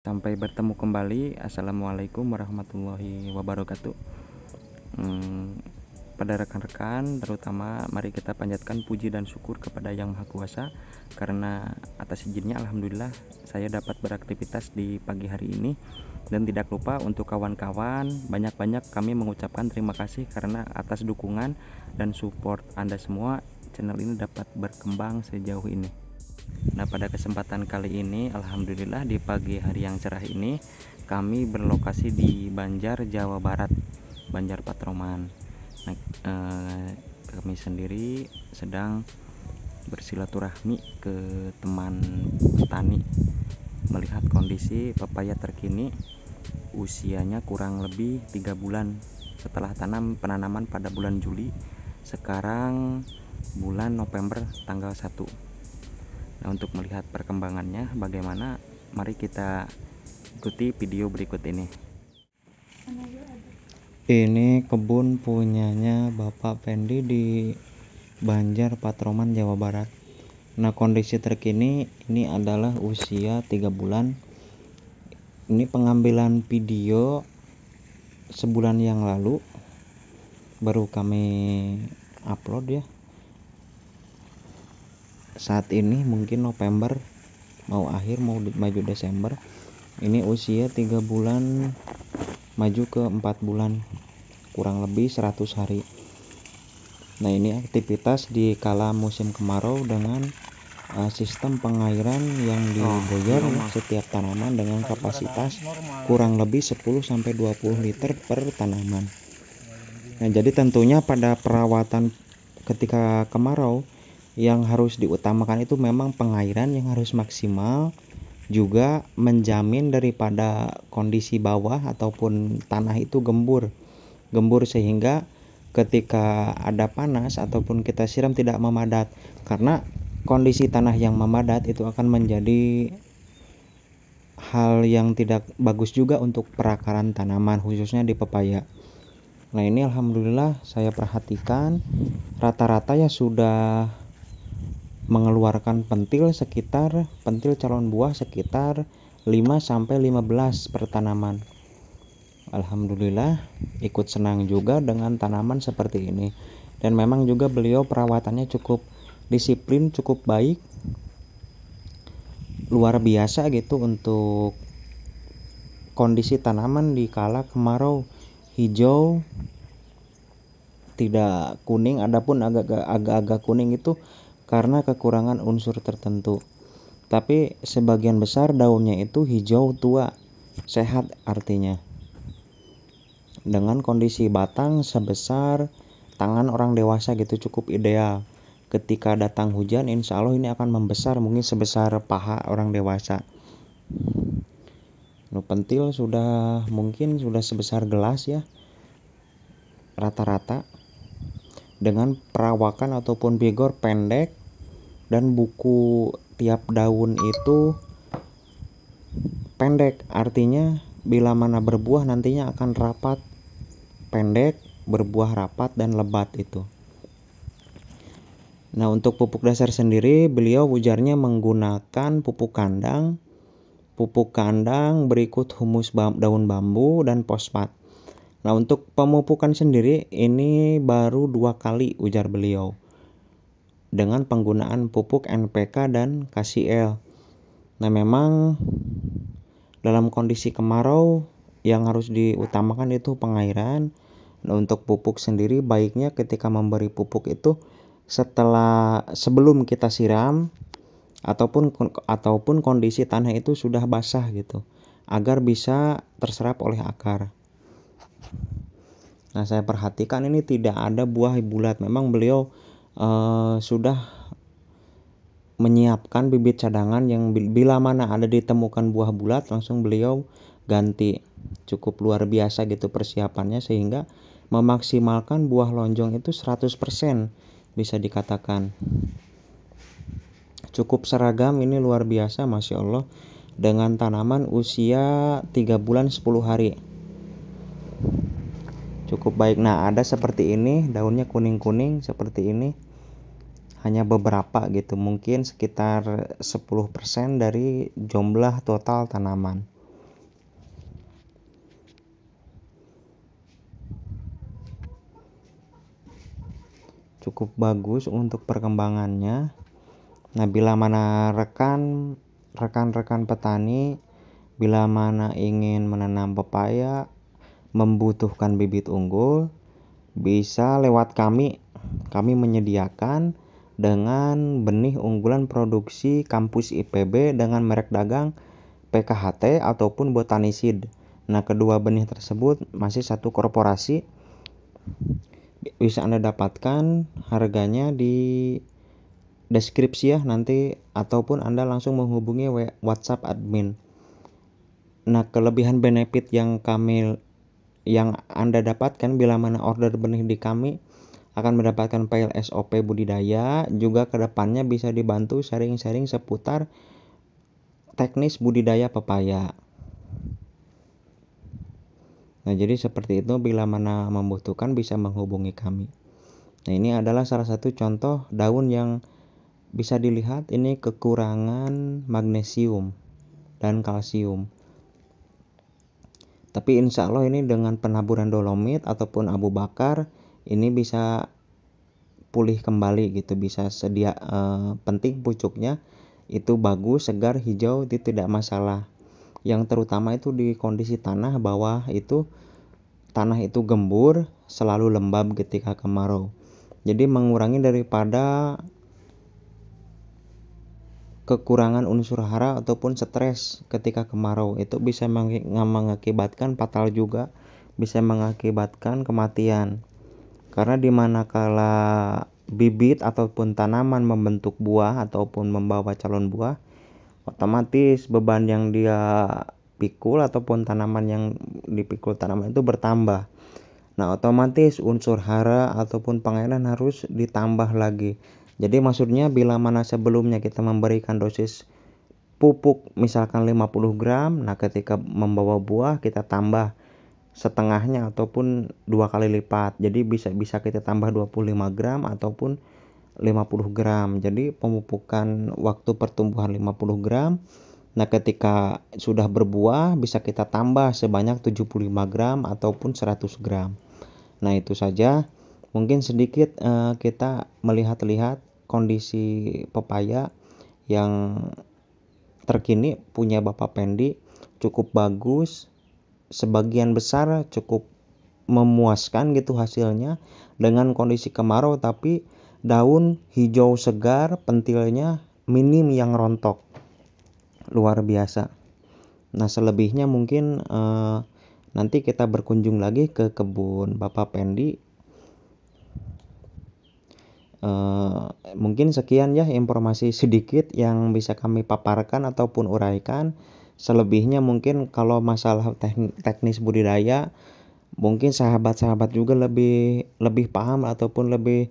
Sampai bertemu kembali. Assalamualaikum warahmatullahi wabarakatuh. Hmm, pada rekan-rekan, terutama mari kita panjatkan puji dan syukur kepada Yang Maha Kuasa karena atas izinnya alhamdulillah saya dapat beraktivitas di pagi hari ini dan tidak lupa untuk kawan-kawan banyak-banyak kami mengucapkan terima kasih karena atas dukungan dan support Anda semua channel ini dapat berkembang sejauh ini. Nah, pada kesempatan kali ini, alhamdulillah di pagi hari yang cerah ini, kami berlokasi di Banjar, Jawa Barat, Banjar Patroman. Nah, eh, kami sendiri sedang bersilaturahmi ke teman petani, melihat kondisi pepaya terkini, usianya kurang lebih tiga bulan setelah tanam penanaman pada bulan Juli. Sekarang bulan November tanggal 1 Nah, untuk melihat perkembangannya bagaimana, mari kita ikuti video berikut ini. Ini kebun punyanya Bapak Fendi di Banjar Patroman Jawa Barat. Nah, kondisi terkini ini adalah usia 3 bulan. Ini pengambilan video sebulan yang lalu baru kami upload ya saat ini mungkin November mau akhir mau maju Desember ini usia 3 bulan maju ke empat bulan kurang lebih 100 hari nah ini aktivitas di kala musim kemarau dengan uh, sistem pengairan yang diboyor oh, setiap tanaman dengan kapasitas kurang lebih 10 sampai 20 liter per tanaman. Nah, jadi tentunya pada perawatan ketika kemarau yang harus diutamakan itu memang pengairan yang harus maksimal juga menjamin daripada kondisi bawah ataupun tanah itu gembur gembur sehingga ketika ada panas ataupun kita siram tidak memadat karena kondisi tanah yang memadat itu akan menjadi hal yang tidak bagus juga untuk perakaran tanaman khususnya di pepaya nah ini alhamdulillah saya perhatikan rata-rata ya sudah mengeluarkan pentil sekitar pentil calon buah sekitar 5 sampai 15 per tanaman. Alhamdulillah ikut senang juga dengan tanaman seperti ini. Dan memang juga beliau perawatannya cukup disiplin, cukup baik. Luar biasa gitu untuk kondisi tanaman di kala kemarau hijau tidak kuning adapun agak-agak kuning itu karena kekurangan unsur tertentu. Tapi sebagian besar daunnya itu hijau tua, sehat artinya. Dengan kondisi batang sebesar tangan orang dewasa gitu cukup ideal. Ketika datang hujan, insya Allah ini akan membesar mungkin sebesar paha orang dewasa. Nu pentil sudah mungkin sudah sebesar gelas ya rata-rata dengan perawakan ataupun vigor pendek dan buku tiap daun itu pendek artinya bila mana berbuah nantinya akan rapat pendek berbuah rapat dan lebat itu Nah untuk pupuk dasar sendiri beliau ujarnya menggunakan pupuk kandang pupuk kandang berikut humus daun bambu dan fosfat Nah untuk pemupukan sendiri ini baru dua kali ujar beliau dengan penggunaan pupuk NPK dan KCL. Nah, memang dalam kondisi kemarau yang harus diutamakan itu pengairan. Nah, untuk pupuk sendiri baiknya ketika memberi pupuk itu setelah sebelum kita siram ataupun ataupun kondisi tanah itu sudah basah gitu agar bisa terserap oleh akar. Nah, saya perhatikan ini tidak ada buah bulat. Memang beliau Eh, sudah menyiapkan bibit cadangan yang bila mana ada ditemukan buah bulat langsung beliau ganti cukup luar biasa gitu persiapannya sehingga memaksimalkan buah lonjong itu 100% bisa dikatakan cukup seragam ini luar biasa Masya Allah dengan tanaman usia 3 bulan 10 hari cukup baik nah ada seperti ini daunnya kuning-kuning seperti ini hanya beberapa gitu mungkin sekitar 10% dari jumlah total tanaman cukup bagus untuk perkembangannya nah bila mana rekan rekan-rekan petani bila mana ingin menanam pepaya membutuhkan bibit unggul bisa lewat kami. Kami menyediakan dengan benih unggulan produksi kampus IPB dengan merek dagang PKHT ataupun Botanisid. Nah, kedua benih tersebut masih satu korporasi. Bisa Anda dapatkan harganya di deskripsi ya nanti ataupun Anda langsung menghubungi WhatsApp admin. Nah, kelebihan benefit yang kami yang Anda dapatkan bila mana order benih di kami akan mendapatkan file SOP budidaya juga kedepannya bisa dibantu sharing-sharing seputar teknis budidaya pepaya nah jadi seperti itu bila mana membutuhkan bisa menghubungi kami nah ini adalah salah satu contoh daun yang bisa dilihat ini kekurangan magnesium dan kalsium tapi insya Allah ini dengan penaburan dolomit ataupun abu bakar ini bisa pulih kembali gitu bisa sedia uh, penting pucuknya itu bagus segar hijau itu tidak masalah yang terutama itu di kondisi tanah bawah itu tanah itu gembur selalu lembab ketika kemarau jadi mengurangi daripada kekurangan unsur hara ataupun stres ketika kemarau itu bisa mengakibatkan fatal juga bisa mengakibatkan kematian karena dimana dimanakala bibit ataupun tanaman membentuk buah ataupun membawa calon buah otomatis beban yang dia pikul ataupun tanaman yang dipikul tanaman itu bertambah nah otomatis unsur hara ataupun pengairan harus ditambah lagi jadi maksudnya bila mana sebelumnya kita memberikan dosis pupuk misalkan 50 gram, nah ketika membawa buah kita tambah setengahnya ataupun dua kali lipat. Jadi bisa bisa kita tambah 25 gram ataupun 50 gram. Jadi pemupukan waktu pertumbuhan 50 gram. Nah, ketika sudah berbuah bisa kita tambah sebanyak 75 gram ataupun 100 gram. Nah, itu saja. Mungkin sedikit uh, kita melihat-lihat kondisi pepaya yang terkini punya Bapak Pendi cukup bagus sebagian besar cukup memuaskan gitu hasilnya dengan kondisi kemarau tapi daun hijau segar pentilnya minim yang rontok luar biasa nah selebihnya mungkin eh, nanti kita berkunjung lagi ke kebun Bapak Pendi Eh, mungkin sekian ya informasi sedikit yang bisa kami paparkan ataupun uraikan. Selebihnya mungkin kalau masalah teknis budidaya mungkin sahabat-sahabat juga lebih lebih paham ataupun lebih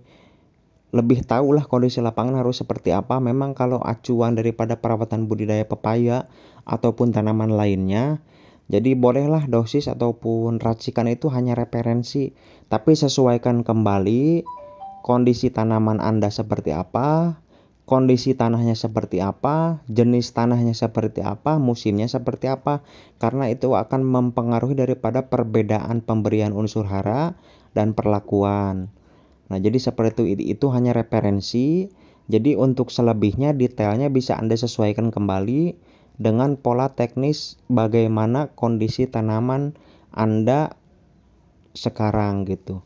lebih tahu lah kondisi lapangan harus seperti apa. Memang kalau acuan daripada perawatan budidaya pepaya ataupun tanaman lainnya, jadi bolehlah dosis ataupun racikan itu hanya referensi, tapi sesuaikan kembali kondisi tanaman Anda seperti apa, kondisi tanahnya seperti apa, jenis tanahnya seperti apa, musimnya seperti apa, karena itu akan mempengaruhi daripada perbedaan pemberian unsur hara dan perlakuan. Nah, jadi seperti itu, itu hanya referensi. Jadi untuk selebihnya detailnya bisa Anda sesuaikan kembali dengan pola teknis bagaimana kondisi tanaman Anda sekarang gitu.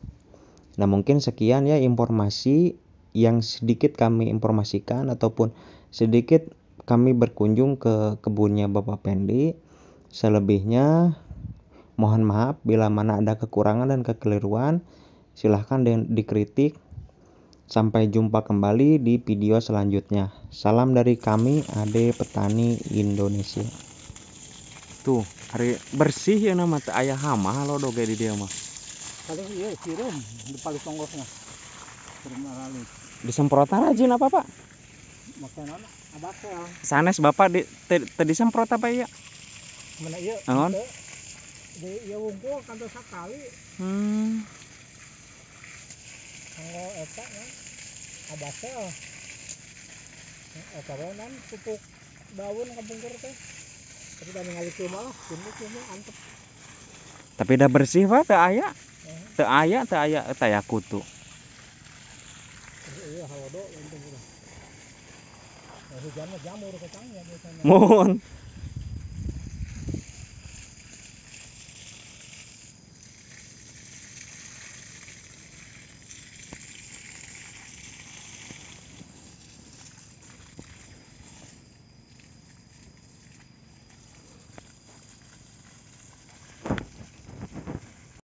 Nah, mungkin sekian ya informasi yang sedikit kami informasikan ataupun sedikit kami berkunjung ke kebunnya Bapak Pendi. Selebihnya mohon maaf bila mana ada kekurangan dan kekeliruan. Silahkan dikritik. Sampai jumpa kembali di video selanjutnya. Salam dari kami, Ade Petani Indonesia. Tuh, hari bersih ya nama ayah hama lo doge di dia mah paling iya sirum di palu tonggosnya disemprot rajin apa pak makanan abakel sanes bapak di tadi semprot apa ya? mana iya non nah, di iya wungkul kantor sekali hmm Kalau eta ya abakel nah, eta kan pupuk daun kapungkur teh tapi udah ningali cuma lah cuma ya, cuma antep tapi udah bersih pak teh ayah teu aya teu aya eta ya kutu iya, mohon